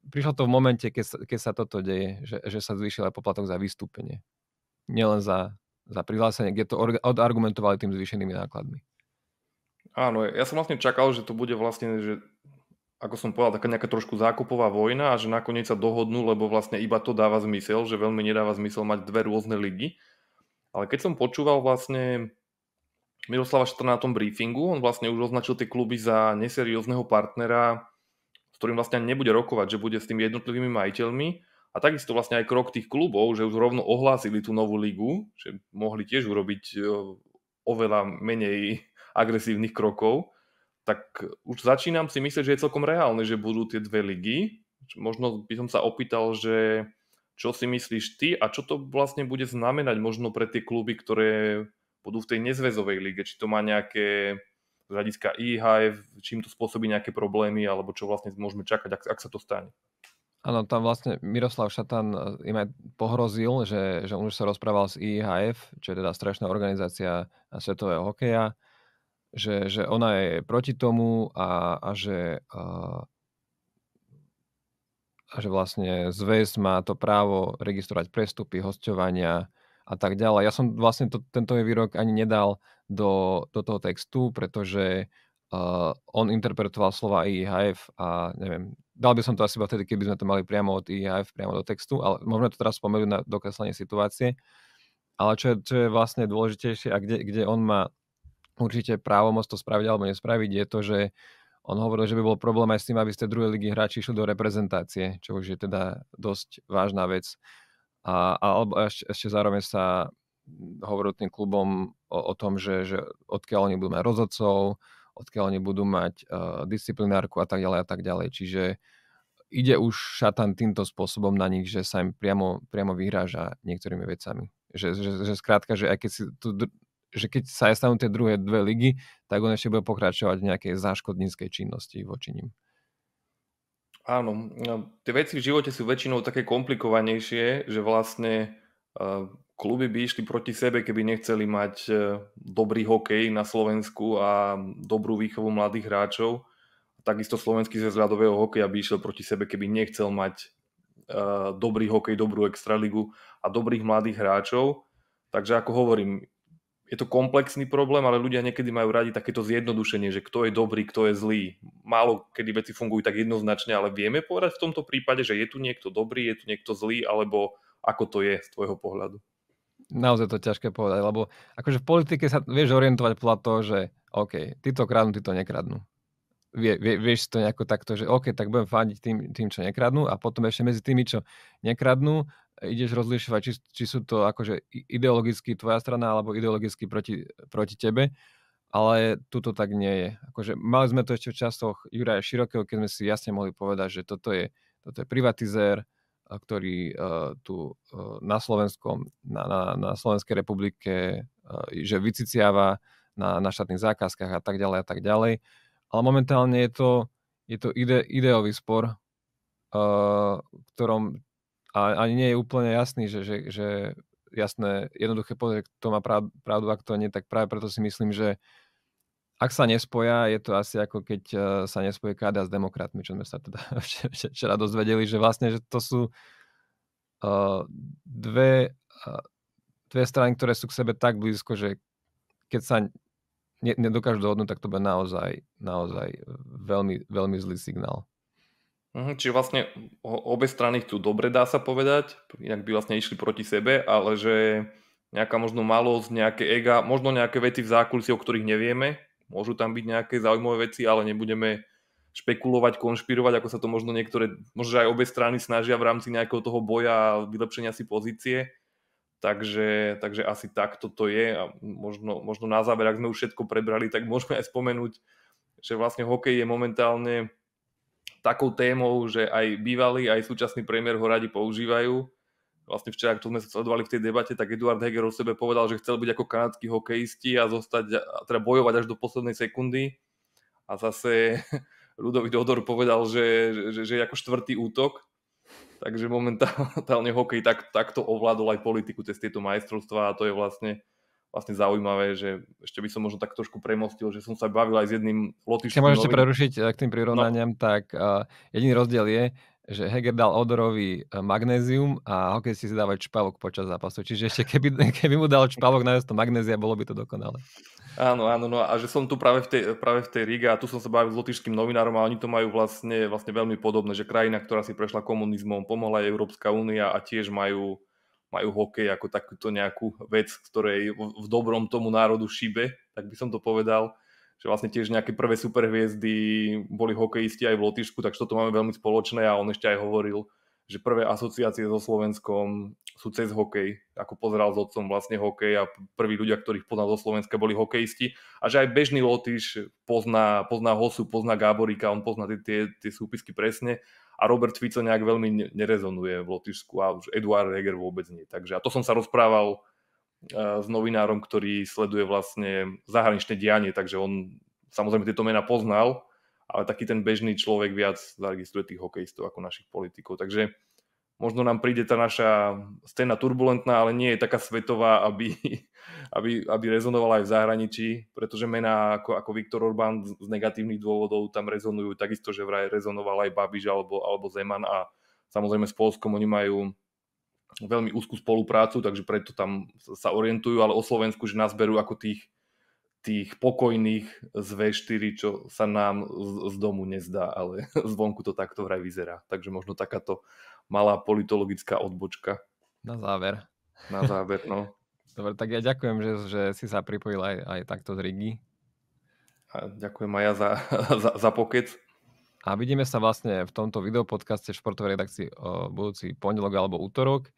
prišlo to v momente, keď sa, keď sa toto deje, že, že sa zvýšil aj poplatok za vystúpenie. Nielen za, za prihlásenie, kde to odargumentovali tým zvýšenými nákladmi. Áno, ja som vlastne čakal, že to bude vlastne, že ako som povedal, taká nejaká trošku zákupová vojna a že nakoniec sa dohodnú, lebo vlastne iba to dáva zmysel, že veľmi nedáva zmysel mať dve rôzne ligy. Ale keď som počúval vlastne Miroslava Štra na tom briefingu, on vlastne už označil tie kluby za neseriózneho partnera, s ktorým vlastne nebude rokovať, že bude s tými jednotlivými majiteľmi. A takisto vlastne aj krok tých klubov, že už rovno ohlásili tú novú ligu, že mohli tiež urobiť e, oveľa menej agresívnych krokov tak už začínam si myslieť, že je celkom reálne, že budú tie dve ligy. Možno by som sa opýtal, že čo si myslíš ty a čo to vlastne bude znamenať možno pre tie kluby, ktoré budú v tej nezväzovej lige, či to má nejaké z hľadiska IHF, čím to spôsobí nejaké problémy, alebo čo vlastne môžeme čakať, ak, ak sa to stane. Áno, tam vlastne Miroslav Šatan e, im aj pohrozil, že, že on už sa rozprával s IHF, čo je teda strašná organizácia e, svetového hokeja, že, že ona je proti tomu a, a že a, a že vlastne zväz má to právo registrovať prestupy, hostovania a tak ďalej. Ja som vlastne to, tento výrok ani nedal do, do toho textu, pretože uh, on interpretoval slova IHF a neviem, dal by som to asi vtedy, keby sme to mali priamo od IHF priamo do textu, ale môžeme to teraz spomenúť na dokreslenie situácie. Ale čo je, čo je vlastne dôležitejšie a kde, kde on má určite právomoc to spraviť alebo nespraviť je to, že on hovoril, že by bol problém aj s tým, aby ste druhej ligy hráči išli do reprezentácie, čo už je teda dosť vážna vec. A, a alebo ešte, ešte zároveň sa hovoril tým klubom o, o tom, že, že odkiaľ oni budú mať rozhodcov, odkiaľ oni budú mať uh, disciplinárku a tak ďalej a tak ďalej. Čiže ide už šatan týmto spôsobom na nich, že sa im priamo, priamo vyhráža niektorými vecami. Že, že, že skrátka, že aj keď si tú že keď sa aj stanú tie druhé dve ligy, tak on ešte bude pokračovať v nejakej záškodníckej činnosti voči ním. Áno, no, tie veci v živote sú väčšinou také komplikovanejšie, že vlastne e, kluby by išli proti sebe, keby nechceli mať e, dobrý hokej na Slovensku a dobrú výchovu mladých hráčov. Takisto slovenský zväz ľadového hokeja by išiel proti sebe, keby nechcel mať e, dobrý hokej, dobrú extraligu a dobrých mladých hráčov. Takže ako hovorím, je to komplexný problém, ale ľudia niekedy majú radi takéto zjednodušenie, že kto je dobrý, kto je zlý. Málo kedy veci fungujú tak jednoznačne, ale vieme povedať v tomto prípade, že je tu niekto dobrý, je tu niekto zlý, alebo ako to je z tvojho pohľadu? Naozaj to ťažké povedať, lebo akože v politike sa vieš orientovať podľa toho, že OK, títo kradnú, títo nekradnú. Vie, vie, vieš to nejako takto, že OK, tak budem fandiť tým, tým, čo nekradnú a potom ešte medzi tými, čo nekradnú, ideš rozlišovať, či, či sú to akože ideologicky tvoja strana alebo ideologicky proti, proti tebe, ale tuto tak nie je. Akože mali sme to ešte v časoch Juraja Širokého, keď sme si jasne mohli povedať, že toto je, toto je privatizér, eh, ktorý uh, tu uh, na Slovenskom, na, na, na Slovenskej republike, uh, že vyciciava na, na štátnych zákazkách a tak ďalej a tak ďalej. Ale momentálne je to, je to ide, ideový spor, uh, v ktorom a ani nie je úplne jasný, že, že, že jasné, jednoduché pozrieť, kto má pravdu a kto nie, tak práve preto si myslím, že ak sa nespoja, je to asi ako keď eh, sa nespojí káda s demokratmi, čo sme sa teda včera dozvedeli, že vlastne, že to sú eh, dve, eh, dve strany, ktoré sú k sebe tak blízko, že keď sa nedokážu dohodnúť, tak to bude naozaj, naozaj veľmi, veľmi zlý signál. Mhm, čiže vlastne obe strany tu dobre, dá sa povedať, inak by vlastne išli proti sebe, ale že nejaká možno malosť, nejaké ega, možno nejaké veci v zákulisí, o ktorých nevieme, môžu tam byť nejaké zaujímavé veci, ale nebudeme špekulovať, konšpirovať, ako sa to možno niektoré, možno aj obe strany snažia v rámci nejakého toho boja a vylepšenia si pozície. Takže, takže asi takto to je a možno, možno na záver, ak sme už všetko prebrali, tak môžeme aj spomenúť, že vlastne hokej je momentálne takou témou, že aj bývalý, aj súčasný premiér ho radi používajú. Vlastne včera, to sme sledovali v tej debate, tak Eduard Heger o sebe povedal, že chcel byť ako kanadský hokejisti a zostať, a teda bojovať až do poslednej sekundy. A zase Rudový Dodor povedal, že, že, že je ako štvrtý útok. Takže momentálne hokej tak, takto ovládol aj politiku cez tieto majstrovstvá a to je vlastne vlastne zaujímavé, že ešte by som možno tak trošku premostil, že som sa bavil aj s jedným lotišským... Keď môžem ešte prerušiť eh, k tým prirovnaniam, no. tak uh, jediný rozdiel je, že Heger dal Odorovi eh, magnézium a hokej si dávať čpavok počas zápasu. Čiže ešte keby, keby mu dal čpavok na to magnézia, bolo by to dokonale. Áno, áno, no a že som tu práve v tej, práve v tej Ríge a tu som sa bavil s lotišským novinárom a oni to majú vlastne, vlastne veľmi podobné, že krajina, ktorá si prešla komunizmom, pomohla aj Európska únia a tiež majú majú hokej ako takúto nejakú vec, ktorej v dobrom tomu národu šibe, tak by som to povedal, že vlastne tiež nejaké prvé superhviezdy boli hokejisti aj v Lotyšsku, takže toto máme veľmi spoločné a on ešte aj hovoril, že prvé asociácie so Slovenskom sú cez hokej, ako pozeral s otcom vlastne hokej a prví ľudia, ktorých poznal zo Slovenska, boli hokejisti a že aj bežný Lotyš pozná, pozná Hosu, pozná Gáborika, on pozná tie, tie, tie súpisky presne a Robert Fico nejak veľmi nerezonuje v Lotyšsku a už Eduard Heger vôbec nie. Takže a to som sa rozprával e, s novinárom, ktorý sleduje vlastne zahraničné dianie, takže on samozrejme tieto mená poznal, ale taký ten bežný človek viac zaregistruje tých hokejistov ako našich politikov. Takže možno nám príde tá naša scéna turbulentná, ale nie je taká svetová, aby, aby, aby rezonovala aj v zahraničí, pretože mená ako, ako Viktor Orbán z, z negatívnych dôvodov tam rezonujú, takisto, že vraj rezonoval aj Babiš alebo, alebo Zeman a samozrejme s Polskom oni majú veľmi úzkú spoluprácu, takže preto tam sa orientujú, ale o Slovensku, že nás berú ako tých tých pokojných z V4, čo sa nám z, z domu nezdá, ale zvonku to takto vraj vyzerá. Takže možno takáto malá politologická odbočka. Na záver. Na záver, no. Dobre, tak ja ďakujem, že, že si sa pripojil aj, aj takto z Rigi. A ďakujem aj ja za, za, za pokec. A vidíme sa vlastne v tomto videopodcaste v športovej redakcii budúci pondelok alebo útorok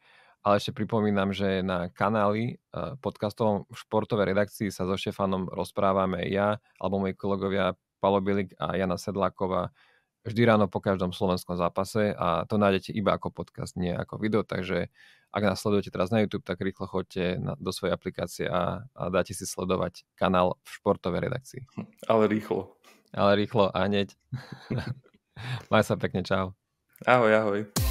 ale ešte pripomínam, že na kanáli e, podcastovom športovej redakcii sa so Štefanom rozprávame ja alebo moji kolegovia Palo Bilik a Jana Sedláková vždy ráno po každom slovenskom zápase a to nájdete iba ako podcast, nie ako video, takže ak nás sledujete teraz na YouTube, tak rýchlo choďte na, do svojej aplikácie a, a dáte si sledovať kanál v športovej redakcii. Hm, ale rýchlo. Ale rýchlo a hneď. Maj sa pekne, čau. Ahoj, ahoj.